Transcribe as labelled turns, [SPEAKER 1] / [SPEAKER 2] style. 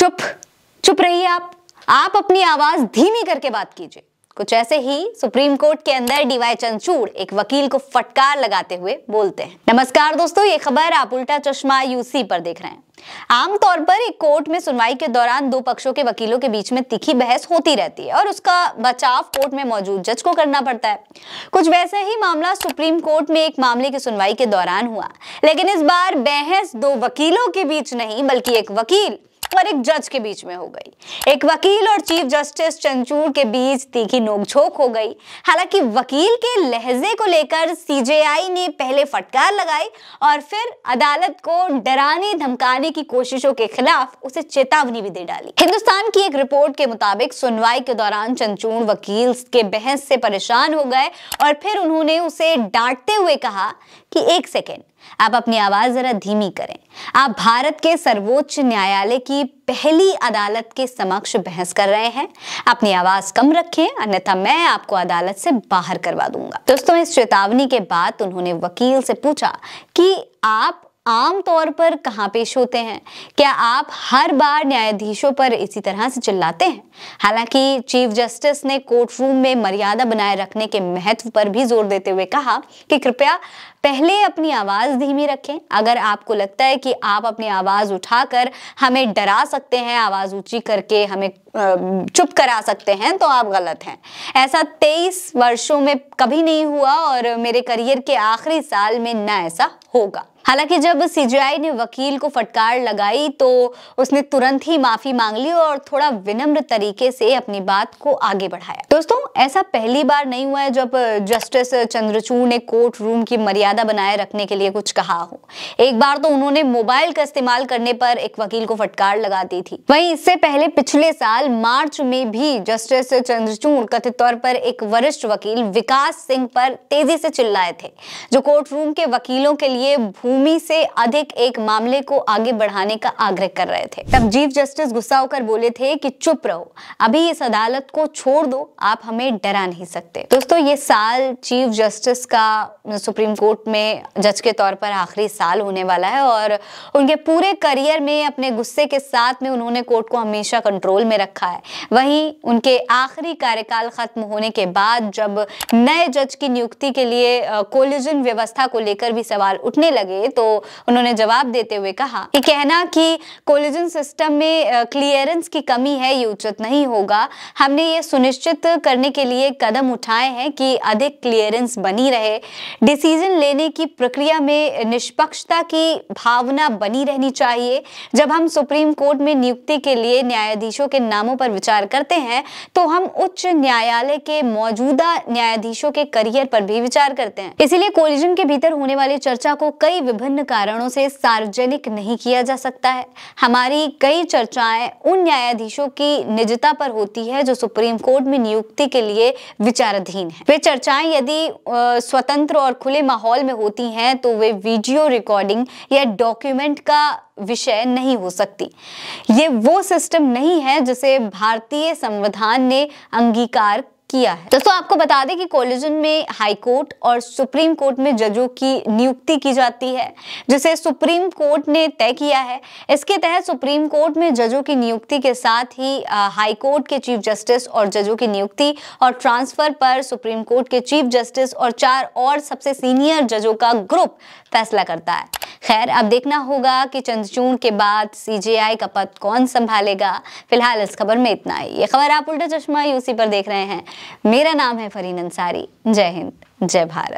[SPEAKER 1] चुप चुप रहिए आप आप अपनी आवाज धीमी करके बात कीजिए कुछ ऐसे ही सुप्रीम कोर्ट के अंदर डीवाई चंदूड़ एक वकील को फटकार लगाते हुए बोलते हैं नमस्कार दोस्तों ये खबर आप उल्टा चश्मा यूसी पर देख रहे हैं आमतौर पर एक कोर्ट में सुनवाई के दौरान दो पक्षों के वकीलों के बीच में तिखी बहस होती रहती है और उसका बचाव कोर्ट में मौजूद जज को करना पड़ता है कुछ वैसा ही मामला सुप्रीम कोर्ट में एक मामले की सुनवाई के दौरान हुआ लेकिन इस बार बहस दो वकीलों के बीच नहीं बल्कि एक वकील और एक जज के बीच में हो गई एक वकील और चीफ जस्टिस चंचूर के बीच तीखी नोकझोंक हो गई हालांकि वकील के लहजे को लेकर सीजेआई ने पहले फटकार लगाई और फिर अदालत को डराने धमकाने की कोशिशों के खिलाफ उसे चेतावनी भी दे डाली हिंदुस्तान की एक रिपोर्ट के मुताबिक सुनवाई के दौरान चंचूर वकील के बहस से परेशान हो गए और फिर उन्होंने उसे डांटते हुए कहा कि एक सेकेंड आप अपनी आवाज जरा धीमी करें आप भारत के सर्वोच्च न्यायालय की की पहली अदालत के समक्ष बहस कर रहे हैं अपनी आवाज कम रखें अन्यथा मैं आपको अदालत से बाहर करवा दूंगा दोस्तों इस चेतावनी के बाद उन्होंने वकील से पूछा कि आप आमतौर पर कहाँ पेश होते हैं क्या आप हर बार न्यायाधीशों पर इसी तरह से चिल्लाते हैं हालांकि चीफ जस्टिस ने कोर्ट रूम में मर्यादा बनाए रखने के महत्व पर भी जोर देते हुए कहा कि कृपया पहले अपनी आवाज़ धीमी रखें अगर आपको लगता है कि आप अपनी आवाज़ उठाकर हमें डरा सकते हैं आवाज़ ऊंची करके हमें चुप करा सकते हैं तो आप गलत हैं ऐसा तेईस वर्षों में कभी नहीं हुआ और मेरे करियर के आखिरी साल में ना ऐसा होगा हालांकि जब सीजीआई ने वकील को फटकार लगाई तो उसने तुरंत ही माफी मांग ली और थोड़ा विनम्र तरीके से अपनी बात को आगे बढ़ाया दोस्तों ऐसा पहली बार नहीं हुआ है जब जस्टिस चंद्रचूड़ ने कोर्ट रूम की मर्यादा बनाए रखने के लिए कुछ कहा हो एक बार तो उन्होंने मोबाइल का इस्तेमाल करने पर एक वकील को फटकार लगा दी थी वही इससे पहले पिछले साल मार्च में भी जस्टिस चंद्रचूड़ कथित तौर पर एक वरिष्ठ वकील विकास सिंह पर तेजी से चिल्लाए थे जो कोर्ट रूम के वकीलों के लिए भूमि से अधिक एक मामले को आगे बढ़ाने का आग्रह कर रहे थे तब चीफ जस्टिस गुस्सा होकर बोले थे कि चुप रहो अभी इस अदालत को छोड़ दो आप हमें डरा नहीं सकते दोस्तों ये साल चीफ जस्टिस का सुप्रीम कोर्ट में जज के तौर पर आखिरी साल होने वाला है और उनके पूरे करियर में अपने गुस्से के साथ में उन्होंने कोर्ट को हमेशा कंट्रोल में रखा है वहीं उनके आखिरी कार्यकाल खत्म होने के बाद जब नए जज की नियुक्ति के लिए कोलिजन व्यवस्था को लेकर भी सवाल उठने लगे हुए तो उन्होंने जवाब देते हुए कहा कि कहना कि कोलिजन सिस्टम में क्लियरेंस की कमी है ये उचित नहीं होगा हमने ये सुनिश्चित करने के लिए कदम उठाए हैं कि अधिक क्लियरेंस बनी रहे डिसीजन लेने की प्रक्रिया में निष्पक्षता की भावना बनी रहनी चाहिए जब हम सुप्रीम कोर्ट में नियुक्ति के लिए न्यायाधीशों के नामों पर विचार करते हैं तो हम उच्च न्यायालय के मौजूदा न्यायाधीशों के करियर पर भी विचार करते हैं इसीलिए कोलिजन के भीतर होने वाली चर्चा को कई विभिन्न कारणों से सार्वजनिक नहीं किया जा सकता है हमारी कई चर्चाएं उन न्यायाधीशों की निजता पर होती है जो सुप्रीम कोर्ट में नियुक्ति के लिए विचाराधीन है वे चर्चाएं यदि स्वतंत्र और खुले माहौल में होती हैं तो वे वीडियो रिकॉर्डिंग या डॉक्यूमेंट का विषय नहीं हो सकती ये वो सिस्टम नहीं है जिसे भारतीय संविधान ने अंगीकार किया है दोस्तों आपको बता दें कि कॉलेजन में हाई कोर्ट और सुप्रीम कोर्ट में जजों की नियुक्ति की जाती है जिसे सुप्रीम कोर्ट ने तय किया है इसके तहत सुप्रीम कोर्ट में जजों की नियुक्ति के साथ ही हाई कोर्ट के चीफ जस्टिस और जजों की नियुक्ति और ट्रांसफर पर सुप्रीम कोर्ट के चीफ जस्टिस और चार और सबसे सीनियर जजों का ग्रुप फैसला करता है खैर अब देखना होगा कि चंद्रचूण के बाद सीजेआई का पद कौन संभालेगा फिलहाल इस खबर में इतना ही ये खबर आप उल्टा चश्मा यूसी पर देख रहे हैं मेरा नाम है फरीन अंसारी जय हिंद जय भारत